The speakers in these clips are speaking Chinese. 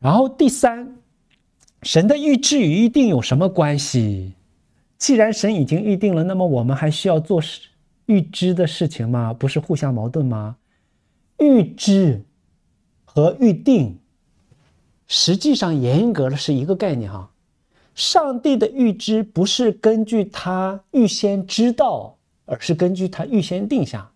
然后第三，神的预知与预定有什么关系？既然神已经预定了，那么我们还需要做预知的事情吗？不是互相矛盾吗？预知和预定实际上严格的是一个概念哈。上帝的预知不是根据他预先知道，而是根据他预先定下。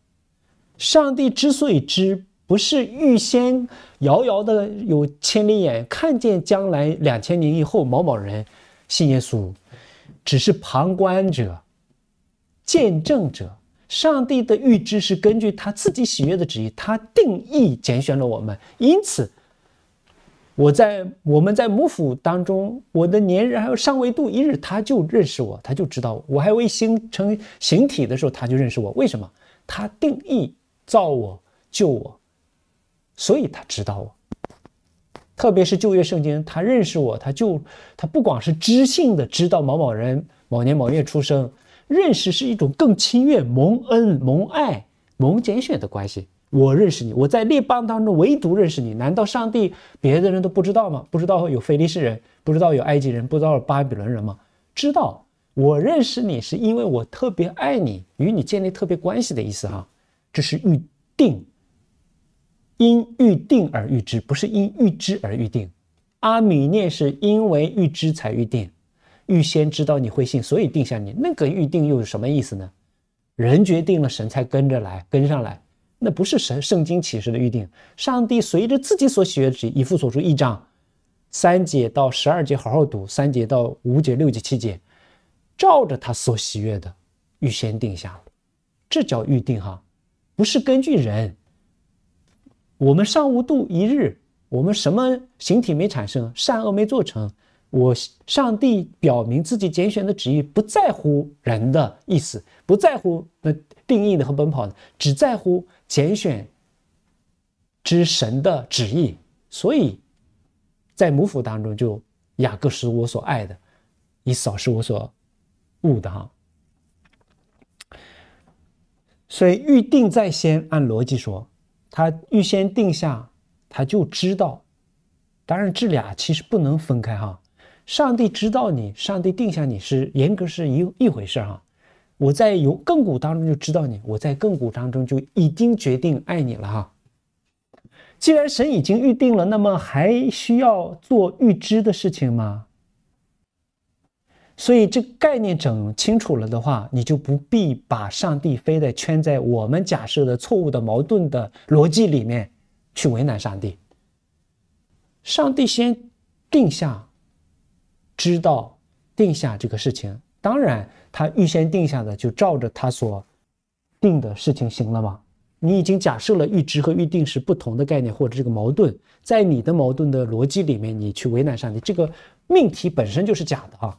上帝之所以知。不是预先遥遥的有千里眼看见将来两千年以后某某人信耶稣，只是旁观者、见证者。上帝的预知是根据他自己喜悦的旨意，他定义拣选了我们。因此，我在我们在母腹当中，我的年日还有尚未度一日，他就认识我，他就知道我还未形成形体的时候他就认识我。为什么？他定义造我、救我。所以他知道我，特别是旧约圣经，他认识我，他就他不光是知性的知道某某人某年某月出生，认识是一种更亲怨、蒙恩、蒙爱、蒙拣选的关系。我认识你，我在列邦当中唯独认识你。难道上帝别的人都不知道吗？不知道有非利士人，不知道有埃及人，不知道有巴比伦人吗？知道，我认识你是因为我特别爱你，与你建立特别关系的意思哈，这是预定。因预定而预知，不是因预知而预定。阿米念是因为预知才预定，预先知道你会信，所以定下你。那个预定又是什么意思呢？人决定了，神才跟着来，跟上来。那不是神圣经启示的预定，上帝随着自己所喜悦的旨意，以父所出一章三节到十二节，好好读三节到五节、六节、七节，照着他所喜悦的预先定下了，这叫预定哈，不是根据人。我们尚无度一日，我们什么形体没产生，善恶没做成。我上帝表明自己拣选的旨意，不在乎人的意思，不在乎那定义的和奔跑的，只在乎拣选之神的旨意。所以在母腹当中，就雅各是我所爱的，以扫是我所恶的。哈，所以预定在先，按逻辑说。他预先定下，他就知道。当然，这俩其实不能分开哈。上帝知道你，上帝定下你是严格是一一回事哈。我在有亘古当中就知道你，我在亘古当中就已经决定爱你了哈。既然神已经预定了，那么还需要做预知的事情吗？所以，这概念整清楚了的话，你就不必把上帝非得圈在我们假设的错误的矛盾的逻辑里面去为难上帝。上帝先定下，知道定下这个事情，当然他预先定下的就照着他所定的事情行了嘛。你已经假设了预知和预定是不同的概念，或者这个矛盾在你的矛盾的逻辑里面，你去为难上帝，这个命题本身就是假的啊。